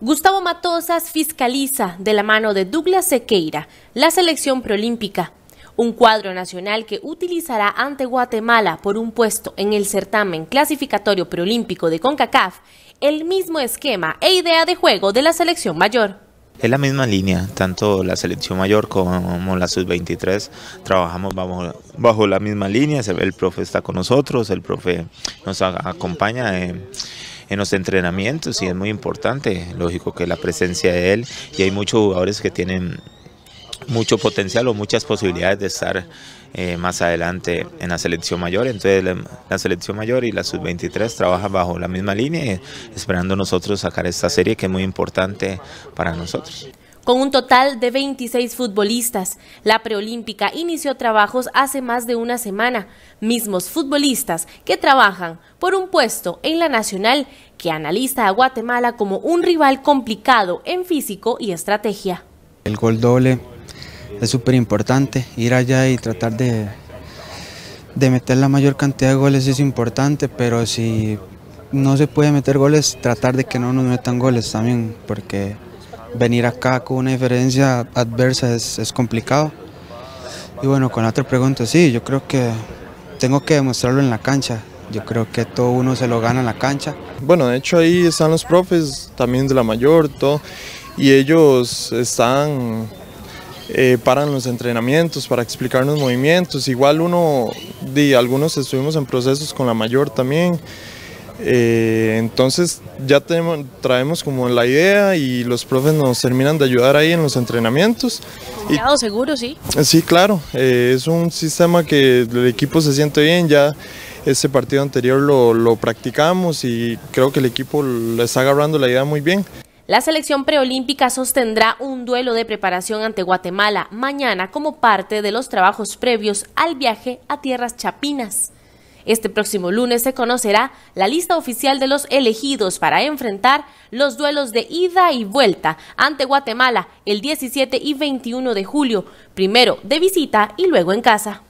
Gustavo Matosas fiscaliza de la mano de Douglas Sequeira la selección preolímpica, un cuadro nacional que utilizará ante Guatemala por un puesto en el certamen clasificatorio preolímpico de CONCACAF, el mismo esquema e idea de juego de la selección mayor. Es la misma línea, tanto la selección mayor como la sub-23 trabajamos bajo, la misma línea, el profe está con nosotros, el profe nos acompaña. Eh, en los entrenamientos y es muy importante, lógico que la presencia de él y hay muchos jugadores que tienen mucho potencial o muchas posibilidades de estar eh, más adelante en la selección mayor. Entonces la, la selección mayor y la sub-23 trabajan bajo la misma línea, esperando nosotros sacar esta serie que es muy importante para nosotros con un total de 26 futbolistas. La preolímpica inició trabajos hace más de una semana, mismos futbolistas que trabajan por un puesto en la nacional que analiza a Guatemala como un rival complicado en físico y estrategia. El gol doble es súper importante, ir allá y tratar de, de meter la mayor cantidad de goles es importante, pero si no se puede meter goles, tratar de que no nos metan goles también, porque venir acá con una diferencia adversa es, es complicado. Y bueno, con la otra pregunta, sí, yo creo que tengo que demostrarlo en la cancha. Yo creo que todo uno se lo gana en la cancha. Bueno, de hecho ahí están los profes, también de la mayor, todo, y ellos están, eh, paran los entrenamientos para explicarnos movimientos. Igual uno, de algunos estuvimos en procesos con la mayor también. Eh, entonces ya tenemos, traemos como la idea y los profes nos terminan de ayudar ahí en los entrenamientos. Y, seguro, sí. Sí, claro. Eh, es un sistema que el equipo se siente bien. Ya ese partido anterior lo, lo practicamos y creo que el equipo le está agarrando la idea muy bien. La selección preolímpica sostendrá un duelo de preparación ante Guatemala mañana como parte de los trabajos previos al viaje a tierras chapinas. Este próximo lunes se conocerá la lista oficial de los elegidos para enfrentar los duelos de ida y vuelta ante Guatemala el 17 y 21 de julio, primero de visita y luego en casa.